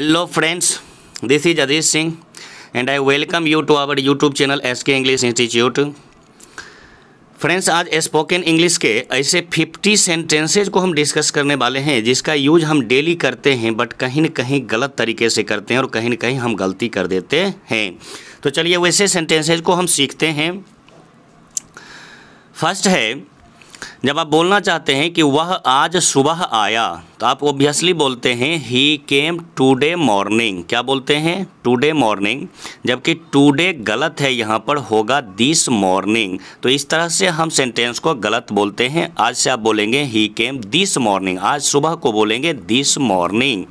hello friends this is Ajit Singh and I welcome you to our YouTube channel S K English institute friends आज spoken English के ऐसे 50 sentences को हम discuss करने वाले हैं जिसका यूज हम डेली करते हैं बट कहीं न कहीं गलत तरीके से करते हैं और कहीं न कहीं हम गलती कर देते हैं तो चलिए वैसे सेंटेंसेज को हम सीखते हैं फर्स्ट है जब आप बोलना चाहते हैं कि वह आज सुबह आया तो आप ओबियसली बोलते हैं ही केम टूडे मॉर्निंग क्या बोलते हैं टूडे मॉर्निंग जबकि टूडे गलत है यहाँ पर होगा दिस मॉर्निंग तो इस तरह से हम सेंटेंस को गलत बोलते हैं आज से आप बोलेंगे ही केम दिस मॉर्निंग आज सुबह को बोलेंगे दिस मॉर्निंग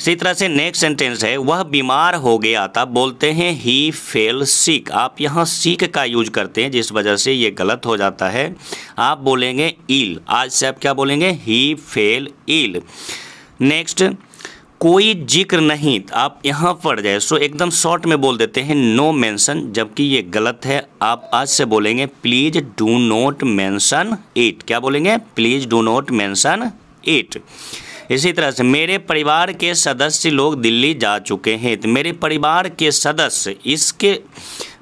इसी तरह से नेक्स्ट सेंटेंस है वह बीमार हो गया था बोलते हैं ही फेल सिक आप यहाँ सिक का यूज करते हैं जिस वजह से ये गलत हो जाता है आप बोलेंगे इल आज से आप क्या बोलेंगे ही फेल इल नेक्स्ट कोई जिक्र नहीं आप यहाँ पढ़ जाए सो एकदम शॉर्ट में बोल देते हैं नो मेंशन जबकि ये गलत है आप आज से बोलेंगे please do not mention it क्या बोलेंगे please do not mention it इसी तरह से मेरे परिवार के सदस्य लोग दिल्ली जा चुके हैं तो मेरे परिवार के सदस्य इसके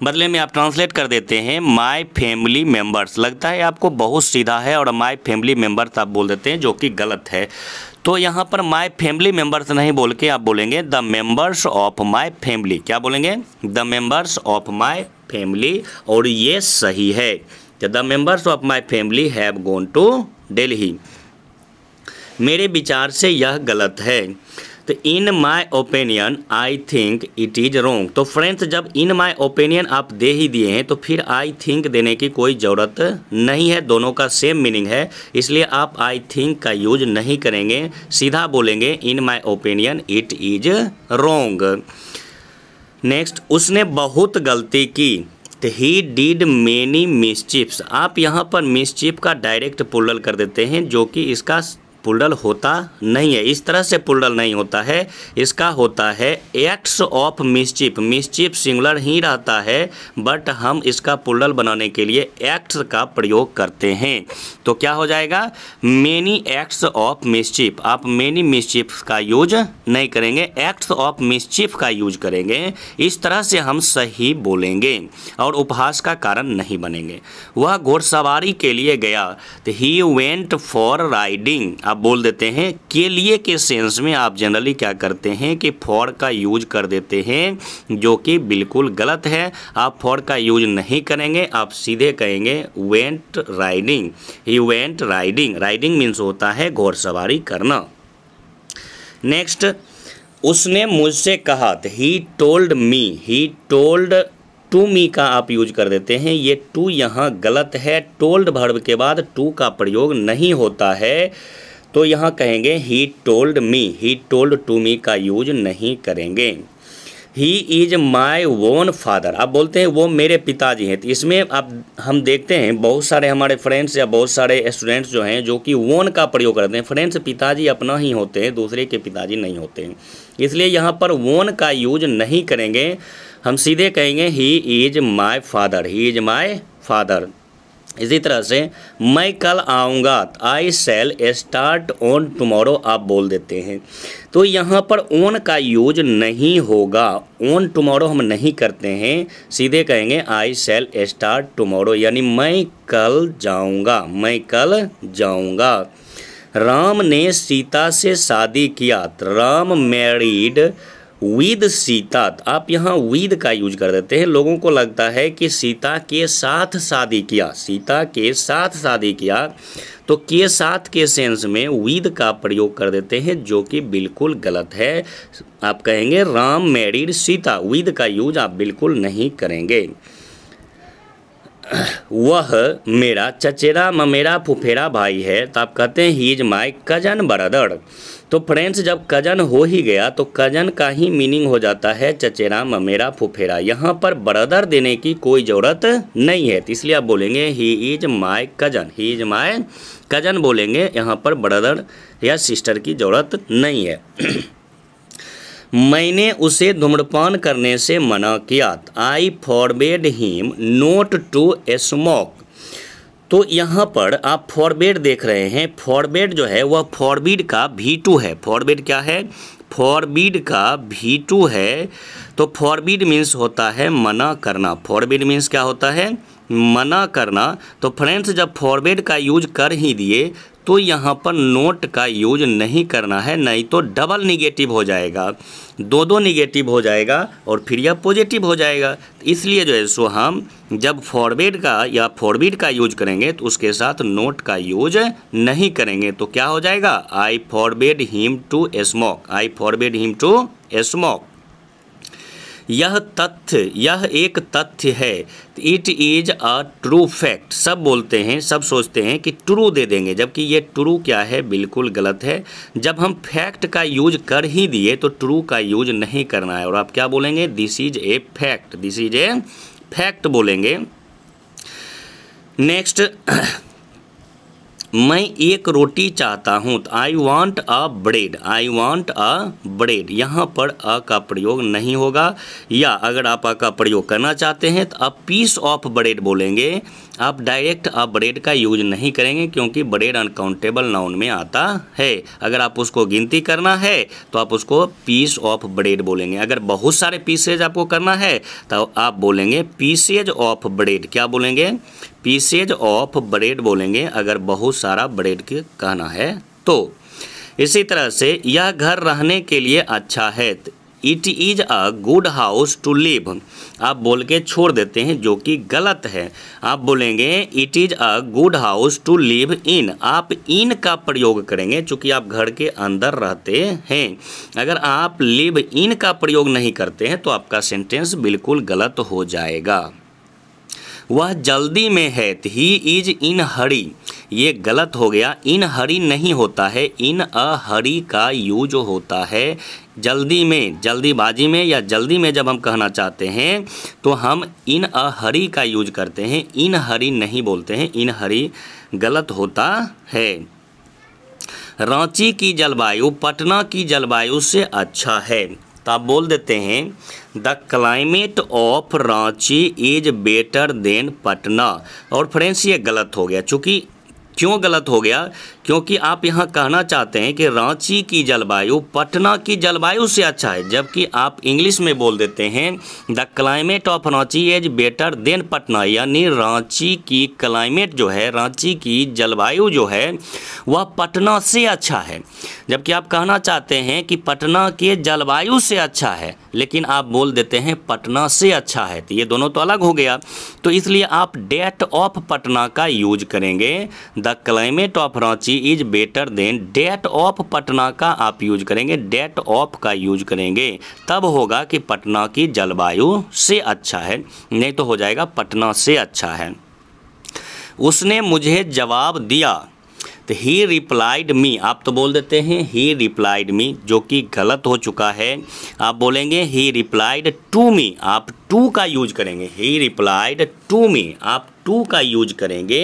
बदले में आप ट्रांसलेट कर देते हैं माय फैमिली मेम्बर्स लगता है आपको बहुत सीधा है और माय फैमिली मेम्बर्स आप बोल देते हैं जो कि गलत है तो यहाँ पर माय फैमिली मेम्बर्स नहीं बोल के आप बोलेंगे the members of my family क्या बोलेंगे the members of my family और ये सही है the members of my family have gone to Delhi मेरे विचार से यह गलत है तो in my opinion I think it is wrong तो फ्रेंड्स जब इन माय ओपिनियन आप दे ही दिए हैं तो फिर आई थिंक देने की कोई ज़रूरत नहीं है दोनों का सेम मीनिंग है इसलिए आप आई थिंक का यूज नहीं करेंगे सीधा बोलेंगे in my opinion it is wrong next उसने बहुत गलती की तो ही डीड मेनी मिसचिप्स आप यहाँ पर मिसचिप का डायरेक्ट पुलल कर देते हैं जो कि इसका पुल्डल होता नहीं है इस तरह से पुल्डल नहीं होता है इसका होता है acts of mischief mischief singular ही रहता है बट हम इसका पुलडल बनाने के लिए एक्ट्स का प्रयोग करते हैं तो क्या हो जाएगा मेनी एक्ट्स ऑफ मिसचिप आप मेनी मिसचिप का यूज नहीं करेंगे एक्ट्स ऑफ मिसचिप का यूज करेंगे इस तरह से हम सही बोलेंगे और उपहास का कारण नहीं बनेंगे वह घोड़सवारी के लिए गया तो ही वेंट फॉर राइडिंग आप बोल देते हैं के लिए के सेंस में आप जनरली क्या करते हैं कि फॉर का यूज कर देते हैं जो कि बिल्कुल गलत है आप फॉर का यूज नहीं करेंगे आप सीधे कहेंगे वेंट राइडिंग ही वेंट राइडिंग राइडिंग मीन्स होता है घोड़सवारी करना नेक्स्ट उसने मुझसे कहा he told me he told to me का आप यूज कर देते हैं ये टू यहाँ गलत है टोल्ड भर्व के बाद टू का प्रयोग नहीं होता है तो यहाँ कहेंगे he told me he told to me का यूज नहीं करेंगे ही इज़ माई वोन फादर आप बोलते हैं वो मेरे पिताजी हैं तो इसमें आप हम देखते हैं बहुत सारे हमारे फ्रेंड्स या बहुत सारे स्टूडेंट्स जो हैं जो कि वोन का प्रयोग करते हैं फ्रेंड्स पिताजी अपना ही होते हैं दूसरे के पिताजी नहीं होते हैं इसलिए यहाँ पर वोन का यूज नहीं करेंगे हम सीधे कहेंगे he is my father he is my father इसी तरह से मैं कल आऊँगा I shall start on tomorrow आप बोल देते हैं तो यहाँ पर ऑन का यूज नहीं होगा ऑन टमोरो हम नहीं करते हैं सीधे कहेंगे आई सेल स्टार्ट टमोरो यानी मैं कल जाऊँगा मैं कल जाऊँगा राम ने सीता से शादी किया राम मैरिड विद सीता तो आप यहाँ विद का यूज कर देते हैं लोगों को लगता है कि सीता के साथ शादी किया सीता के साथ शादी किया तो के साथ के सेंस में विद का प्रयोग कर देते हैं जो कि बिल्कुल गलत है आप कहेंगे राम मैरिड सीता विद का यूज आप बिल्कुल नहीं करेंगे वह मेरा चचेरा ममेरा फुफेरा भाई है तो आप कहते हैं he is my cousin brother तो फ्रेंड्स जब कजन हो ही गया तो कजन का ही मीनिंग हो जाता है चचेरा ममेरा फुफेरा यहाँ पर ब्रदर देने की कोई ज़रूरत नहीं है तो इसलिए आप बोलेंगे he is my cousin he is my cousin बोलेंगे यहाँ पर ब्रदर या सिस्टर की ज़रूरत नहीं है मैंने उसे धूम्रपान करने से मना किया I forbade him not to smoke तो यहाँ पर आप फॉरबेड देख रहे हैं फॉरबेड जो है वह फॉरबीड का भी टू है फॉरबेड क्या है फॉरबीड का भी टू है तो फॉरबीड मीन्स होता है मना करना फॉरबीड मीन्स क्या होता है मना करना तो फ्रेंड्स जब फॉरबेड का यूज कर ही दिए तो यहाँ पर नोट का यूज नहीं करना है नहीं तो डबल निगेटिव हो जाएगा दो दो निगेटिव हो जाएगा और फिर यह पॉजिटिव हो जाएगा इसलिए जो है सो हम जब फॉरवेड का या फॉरवीड का यूज करेंगे तो उसके साथ नोट का यूज नहीं करेंगे तो क्या हो जाएगा I forbade him to smoke I forbade him to smoke यह तथ्य यह एक तथ्य है it is a true fact सब बोलते हैं सब सोचते हैं कि ट्रू दे देंगे जबकि ये ट्रू क्या है बिल्कुल गलत है जब हम फैक्ट का यूज कर ही दिए तो ट्रू का यूज नहीं करना है और आप क्या बोलेंगे this is a fact this is a fact बोलेंगे नेक्स्ट मैं एक रोटी चाहता हूँ तो I want a bread I want a bread यहाँ पर अ का प्रयोग नहीं होगा या अगर आप अ का प्रयोग करना चाहते हैं तो अ पीस ऑफ ब्रेड बोलेंगे आप डायरेक्ट अ ब्रेड का यूज नहीं करेंगे क्योंकि ब्रेड अनकाउंटेबल नाउन में आता है अगर आप उसको गिनती करना है तो आप उसको पीस ऑफ ब्रेड बोलेंगे अगर बहुत सारे पीसेज आपको करना है तो आप बोलेंगे पीसेज ऑफ ब्रेड क्या बोलेंगे पीसेज ऑफ ब्रेड बोलेंगे अगर बहुत सारा ब्रेड के कहना है तो इसी तरह से यह घर रहने के लिए अच्छा है it is a good house to live आप बोल के छोड़ देते हैं जो कि गलत है आप बोलेंगे it is a good house to live in आप इन का प्रयोग करेंगे चूँकि आप घर के अंदर रहते हैं अगर आप लिव इन का प्रयोग नहीं करते हैं तो आपका सेंटेंस बिल्कुल गलत हो जाएगा वह जल्दी में है ही इज इन हरी ये गलत हो गया इन हरी नहीं होता है इन अ हरी का यूज होता है जल्दी में जल्दीबाजी में या जल्दी में जब हम कहना चाहते हैं तो हम इन अ हरी का यूज करते हैं इन हरी नहीं बोलते हैं इन हरी गलत होता है रांची की जलवायु पटना की जलवायु से अच्छा है तो आप बोल देते हैं the climate of Ranchi is better than Patna और फ्रेंड्स ये गलत हो गया चूँकि क्यों गलत हो गया क्योंकि आप यहाँ कहना चाहते हैं कि रांची की जलवायु पटना की जलवायु से अच्छा है जबकि आप इंग्लिश में बोल देते हैं the climate of Ranchi is better than Patna यानी रांची की क्लाइमेट जो है रांची की जलवायु जो है वह पटना से अच्छा है जबकि आप कहना चाहते हैं कि पटना के जलवायु से अच्छा है लेकिन आप बोल देते हैं पटना से अच्छा है तो ये दोनों तो अलग हो गया तो इसलिए आप डेट ऑफ पटना का यूज करेंगे द क्लाइमेट ऑफ रांची जी is better than that of Patna का आप यूज करेंगे डेट ऑफ का यूज करेंगे तब होगा कि पटना की जलवायु से अच्छा है नहीं तो हो जाएगा पटना से अच्छा है उसने मुझे जवाब दिया तो ही रिप्लाइड मी आप तो बोल देते हैं ही रिप्लाइड मी जो कि गलत हो चुका है आप बोलेंगे ही रिप्लाइड टू मी आप टू का यूज करेंगे ही रिप्लाइड टू मी आप टू का यूज करेंगे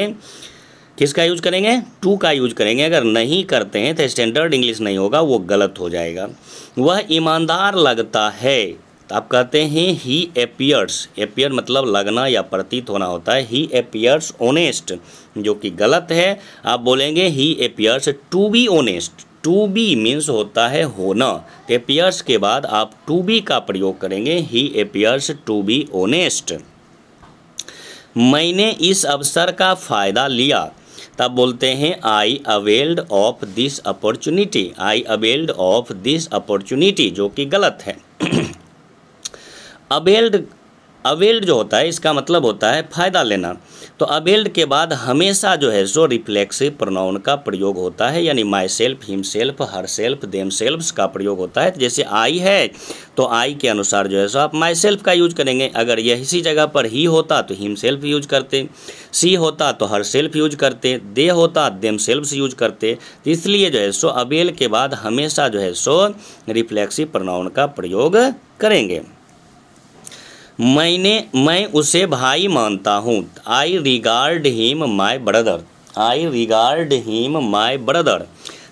किसका यूज करेंगे टू का यूज करेंगे अगर नहीं करते हैं तो स्टैंडर्ड इंग्लिश नहीं होगा वो गलत हो जाएगा वह ईमानदार लगता है तो आप कहते हैं ही अपियर्स एपियर मतलब लगना या प्रतीत होना होता है ही अपियर्स ओनेस्ट जो कि गलत है आप बोलेंगे he appears to be honest to be means होता है होना एपियर्स तो के बाद आप टू बी का प्रयोग करेंगे he appears to be honest मैंने इस अवसर का फ़ायदा लिया तब बोलते हैं I availed of this opportunity I availed of this opportunity जो कि गलत है अवेल्ड अवेल्ड जो होता है इसका मतलब होता है फ़ायदा लेना तो अवेल्ड के बाद हमेशा जो है सो रिफ्लेक्सिव प्रोनाउन का प्रयोग होता है यानी myself himself herself themselves का प्रयोग होता है जैसे आई है तो आई के अनुसार जो है सो आप माई सेल्फ का यूज करेंगे अगर यह इसी जगह पर ही होता तो हिम सेल्फ यूज करते सी होता तो हर सेल्फ यूज करते दे होता देम सेल्फ यूज करते इसलिए जो है सो अवेल के बाद हमेशा जो है सो रिफ्लेक्सिव प्रोनाउन का प्रयोग करेंगे मैंने मैं उसे भाई मानता हूँ I regard him my brother I regard him my brother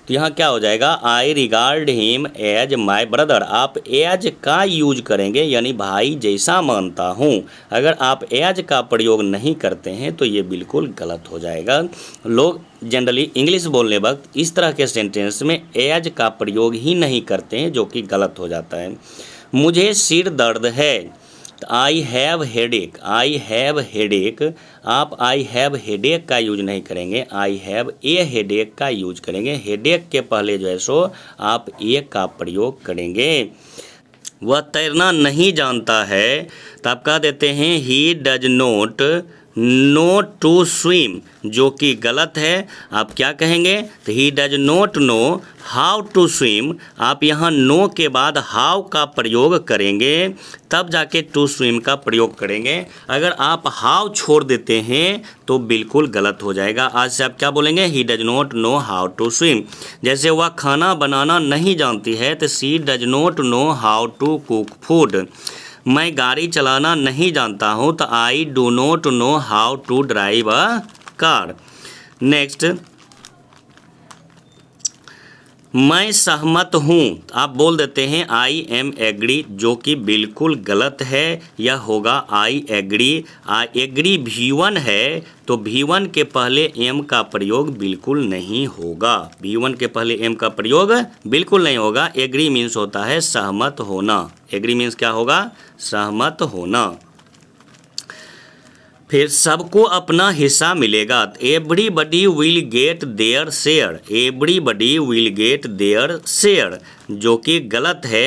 तो यहाँ क्या हो जाएगा I regard him as my brother आप एज का यूज करेंगे यानी भाई जैसा मानता हूँ अगर आप एज का प्रयोग नहीं करते हैं तो ये बिल्कुल गलत हो जाएगा लोग जनरली इंग्लिश बोलने वक्त इस तरह के सेंटेंस में एज का प्रयोग ही नहीं करते हैं जो कि गलत हो जाता है मुझे सिर दर्द है तो आई हैव एक आई हैव हेड एक आप आई हैव हेड एक का यूज नहीं करेंगे आई हैव ए एक का यूज करेंगे हेड एक के पहले जो है सो आप ए का प्रयोग करेंगे वह तैरना नहीं जानता है तो आप कह देते हैं he does not know to swim जो कि गलत है आप क्या कहेंगे तो he does not know how to swim आप यहाँ नो के बाद हाउ का प्रयोग करेंगे तब जाके टू स्विम का प्रयोग करेंगे अगर आप हाउ छोड़ देते हैं तो बिल्कुल गलत हो जाएगा आज से आप क्या बोलेंगे he does not know how to swim जैसे वह खाना बनाना नहीं जानती है तो she does not know how to cook food मैं गाड़ी चलाना नहीं जानता हूँ तो I do not know how to drive a car next मैं सहमत हूँ आप बोल देते हैं आई एम एग्री जो कि बिल्कुल गलत है यह होगा आई एग्री आई एग्री भी वन है तो भी वन के पहले एम का प्रयोग बिल्कुल नहीं होगा भी वन के पहले एम का प्रयोग बिल्कुल नहीं होगा एग्री मीन्स होता है सहमत होना एग्री मीन्स क्या होगा सहमत होना फिर सबको अपना हिस्सा मिलेगा everybody will get their share everybody will get their share जो कि गलत है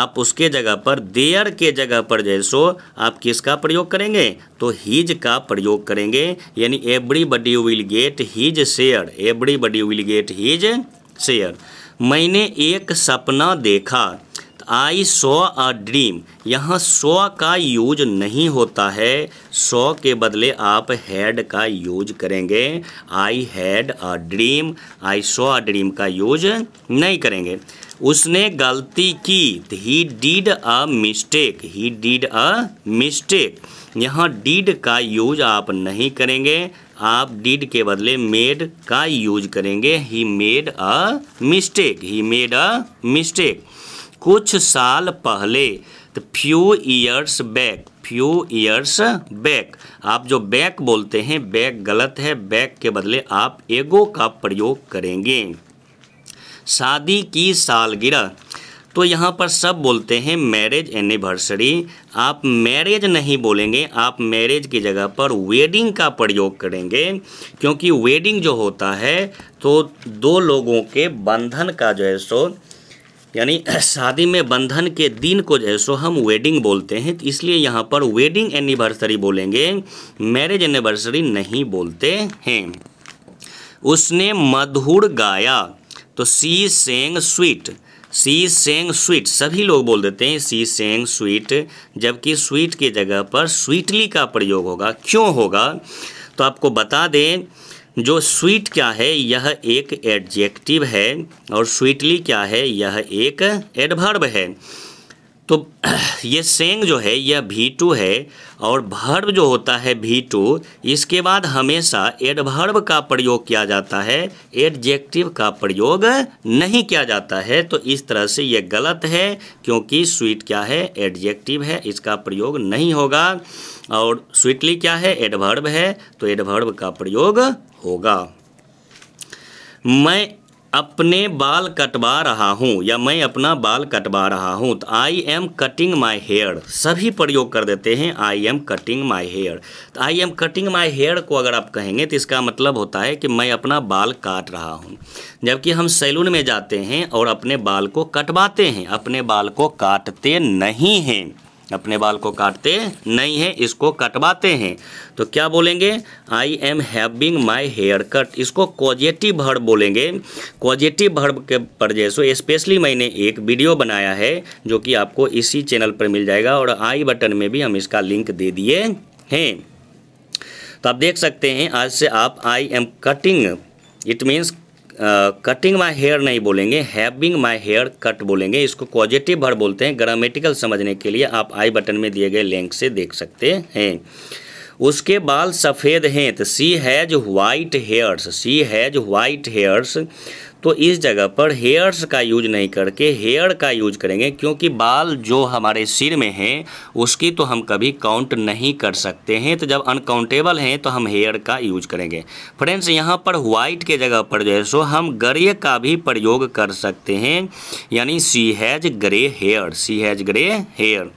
आप उसके जगह पर देयर के जगह पर जैसो आप किसका प्रयोग करेंगे तो हीज का प्रयोग करेंगे यानी everybody will get his share everybody will get his share मैंने एक सपना देखा आई सो अ ड्रीम यहाँ सो का यूज नहीं होता है सो के बदले आप हैड का यूज करेंगे I had a dream I saw a dream का यूज नहीं करेंगे उसने गलती की he did a mistake he did a mistake यहाँ डीड का यूज आप नहीं करेंगे आप डीड के बदले मेड का यूज करेंगे he made a mistake he made a mistake कुछ साल पहले तो few years back few years back आप जो बैक बोलते हैं बैक गलत है बैक के बदले आप एगो का प्रयोग करेंगे शादी की सालगिरह तो यहाँ पर सब बोलते हैं मैरिज एनिवर्सरी आप मैरिज नहीं बोलेंगे आप मैरिज की जगह पर वेडिंग का प्रयोग करेंगे क्योंकि वेडिंग जो होता है तो दो लोगों के बंधन का जो है सो यानी शादी में बंधन के दिन को जो सो हम वेडिंग बोलते हैं तो इसलिए यहाँ पर वेडिंग एनिवर्सरी बोलेंगे मैरिज एनिवर्सरी नहीं बोलते हैं उसने मधुर गाया तो सी सेंग स्वीट सी सेंग स्वीट सभी लोग बोल देते हैं सी सेंग स्वीट जबकि स्वीट की जगह पर स्वीटली का प्रयोग होगा क्यों होगा तो आपको बता दें जो स्वीट क्या है यह एक एडजेक्टिव है और स्वीटली क्या है यह एक एडभर्ब है तो ये सेंग जो है यह भी टू है और भर्ब जो होता है भी टू इसके बाद हमेशा एडभर्ब का प्रयोग किया जाता है एडजेक्टिव का प्रयोग नहीं किया जाता है तो इस तरह से ये गलत है क्योंकि स्वीट क्या है एडजेक्टिव है इसका प्रयोग नहीं होगा और स्वीटली क्या है एडवर्ब है तो एडवर्ब का प्रयोग होगा मैं अपने बाल कटवा रहा हूँ या मैं अपना बाल कटवा रहा हूँ तो I am cutting my hair सभी प्रयोग कर देते हैं I am cutting my hair तो I am cutting my hair को अगर आप कहेंगे तो इसका मतलब होता है कि मैं अपना बाल काट रहा हूँ जबकि हम सैलून में जाते हैं और अपने बाल को कटवाते हैं अपने बाल को काटते नहीं हैं अपने बाल को काटते नहीं हैं इसको कटवाते हैं तो क्या बोलेंगे I am having my hair cut इसको कॉजेटिव भर्ब बोलेंगे कॉजेटिव भर्ब के पर जैसे स्पेशली मैंने एक वीडियो बनाया है जो कि आपको इसी चैनल पर मिल जाएगा और आई बटन में भी हम इसका लिंक दे दिए हैं तो आप देख सकते हैं आज से आप I am cutting it means cutting my hair नहीं बोलेंगे हैविंग माई हेयर कट बोलेंगे इसको पॉजिटिव भर बोलते हैं ग्रामेटिकल समझने के लिए आप आई बटन में दिए गए लिंक से देख सकते हैं उसके बाल सफ़ेद हैं तो she has white hairs she has white hairs तो इस जगह पर हेयर्स का यूज नहीं करके हेयर का यूज करेंगे क्योंकि बाल जो हमारे सिर में हैं उसकी तो हम कभी काउंट नहीं कर सकते हैं तो जब अनकाउंटेबल हैं तो हम हेयर का यूज करेंगे फ्रेंड्स यहाँ पर व्हाइट के जगह पर जो है सो हम ग्रे का भी प्रयोग कर सकते हैं यानी she has grey hair she has grey hair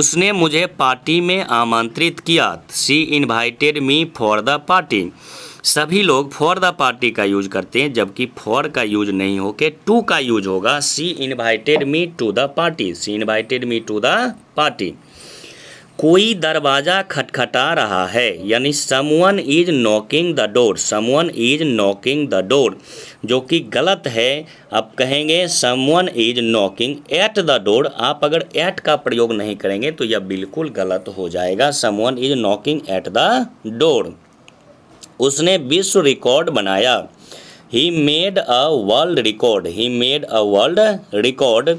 उसने मुझे पार्टी में आमंत्रित किया she invited me for the party सभी लोग फॉर द पार्टी का यूज करते हैं जबकि फॉर का यूज नहीं होके टू का यूज होगा she invited me to the party she invited me to the party कोई दरवाज़ा खटखटा रहा है यानी someone is knocking the door someone is knocking the door जो कि गलत है आप कहेंगे someone is knocking at the door आप अगर एट का प्रयोग नहीं करेंगे तो यह बिल्कुल गलत हो जाएगा someone is knocking at the door उसने विश्व रिकॉर्ड बनाया he made a world record he made a world record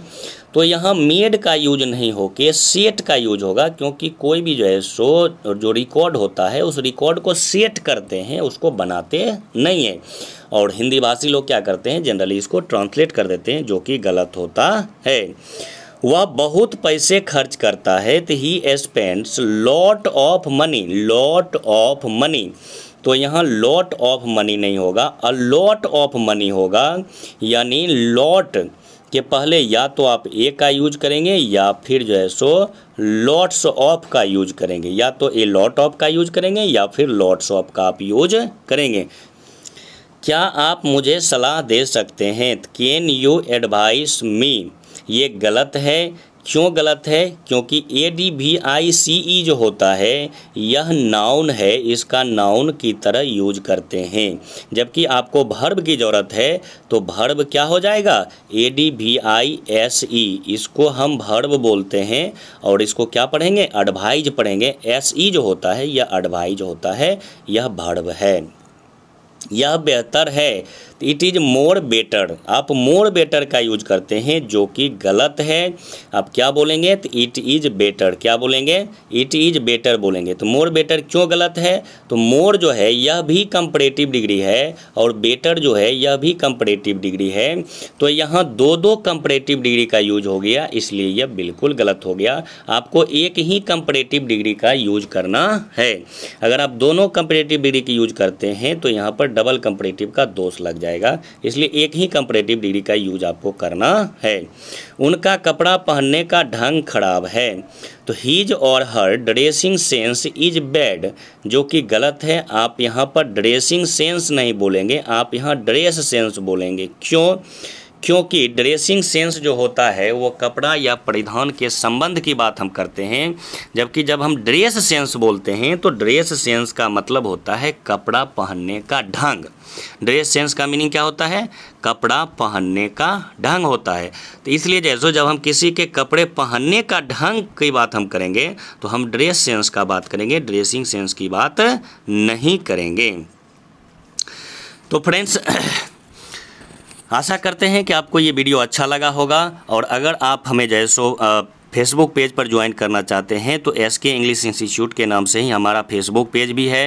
तो यहाँ मेड का यूज नहीं होके सेट का यूज होगा क्योंकि कोई भी जो है सो जो रिकॉर्ड होता है उस रिकॉर्ड को सेट करते हैं उसको बनाते नहीं है और हिंदी भाषी लोग क्या करते हैं जनरली इसको ट्रांसलेट कर देते हैं जो कि गलत होता है वह बहुत पैसे खर्च करता है तो he spends lot of money lot of money तो यहाँ लॉट ऑफ मनी नहीं होगा अ लॉट ऑफ मनी होगा यानी लॉट के पहले या तो आप ए का यूज करेंगे या फिर जो है सो लॉट्स ऑफ का यूज करेंगे या तो ए लॉट ऑफ का यूज करेंगे या फिर लॉट्स ऑफ का आप यूज करेंगे क्या आप मुझे सलाह दे सकते हैं कैन यू एडवाइस मी ये गलत है क्यों गलत है क्योंकि ए डी भी आई सी ई जो होता है यह नाउन है इसका नाउन की तरह यूज करते हैं जबकि आपको भर्ब की ज़रूरत है तो भर्ब क्या हो जाएगा ए डी भी आई एस ई इसको हम भर्ब बोलते हैं और इसको क्या पढ़ेंगे एडवाइज पढ़ेंगे एस ई e जो होता है यह एडवाइज होता है यह भर्ब है यह बेहतर है इट इज़ मोर बेटर आप मोर बेटर का यूज करते हैं जो कि गलत है आप क्या बोलेंगे तो इट इज़ बेटर क्या बोलेंगे इट इज़ बेटर बोलेंगे तो मोर बेटर क्यों गलत है तो मोर जो है यह भी कंपरेटिव डिग्री है और बेटर जो है यह भी कंपरेटिव डिग्री है तो यहाँ दो दो कंपरेटिव डिग्री का यूज हो गया इसलिए यह बिल्कुल गलत हो गया आपको एक ही कंपरेटिव डिग्री का यूज करना है अगर आप दोनों कंपरेटिव डिग्री की यूज करते हैं तो यहाँ पर डबल कंपरेटिव का दोष लग जाएगा इसलिए एक ही कंपरेटिव डिग्री का यूज आपको करना है उनका कपड़ा पहनने का ढंग खराब है तो हीज और her dressing sense is bad जो कि गलत है आप यहाँ पर ड्रेसिंग सेंस नहीं बोलेंगे आप यहाँ ड्रेस सेंस बोलेंगे क्यों क्योंकि ड्रेसिंग सेंस जो होता है वो कपड़ा या परिधान के संबंध की बात हम करते हैं जबकि जब हम ड्रेस सेंस बोलते हैं तो ड्रेस सेंस का मतलब होता है कपड़ा पहनने का ढंग ड्रेस सेंस का मीनिंग क्या होता है कपड़ा पहनने का ढंग होता है तो इसलिए जैसो जब हम किसी के कपड़े पहनने का ढंग की बात हम करेंगे तो हम ड्रेस सेंस का बात करेंगे ड्रेसिंग सेंस की बात नहीं करेंगे तो फ्रेंड्स आशा करते हैं कि आपको ये वीडियो अच्छा लगा होगा और अगर आप हमें जैसो सो फेसबुक पेज पर ज्वाइन करना चाहते हैं तो एस के इंग्लिश इंस्टीट्यूट के नाम से ही हमारा फेसबुक पेज भी है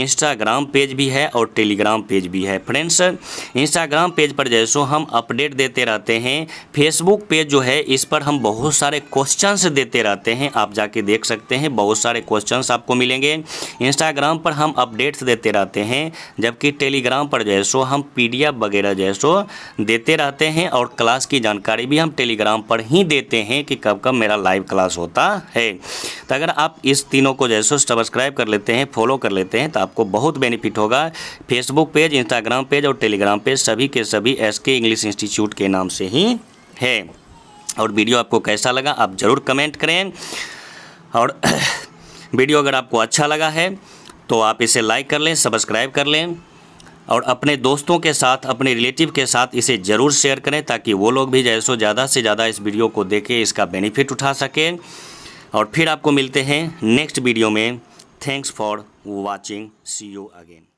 इंस्टाग्राम पेज भी है और टेलीग्राम पेज भी है फ्रेंड्स इंस्टाग्राम पेज पर जैसो हम अपडेट देते रहते हैं फेसबुक पेज जो है इस पर हम बहुत सारे क्वेश्चन देते रहते हैं आप जाके देख सकते हैं बहुत सारे क्वेश्चन आपको मिलेंगे इंस्टाग्राम पर हम अपडेट्स देते रहते हैं जबकि टेलीग्राम पर जैसो हम पी वगैरह जैसो देते रहते हैं और क्लास की जानकारी भी हम टेलीग्राम पर ही देते हैं कि कब कब मेरा लाइव क्लास होता है तो अगर आप इस तीनों को जैसे सब्सक्राइब कर लेते हैं फॉलो कर लेते हैं तो आपको बहुत बेनिफिट होगा फेसबुक पेज इंस्टाग्राम पेज और टेलीग्राम पेज सभी के सभी एस के इंग्लिश इंस्टीट्यूट के नाम से ही है और वीडियो आपको कैसा लगा आप ज़रूर कमेंट करें और वीडियो अगर आपको अच्छा लगा है तो आप इसे लाइक कर लें सब्सक्राइब कर लें और अपने दोस्तों के साथ अपने रिलेटिव के साथ इसे ज़रूर शेयर करें ताकि वो लोग भी जैसो ज़्यादा से ज़्यादा इस वीडियो को देखें इसका बेनिफिट उठा सकें और फिर आपको मिलते हैं नेक्स्ट वीडियो में thanks for watching see you again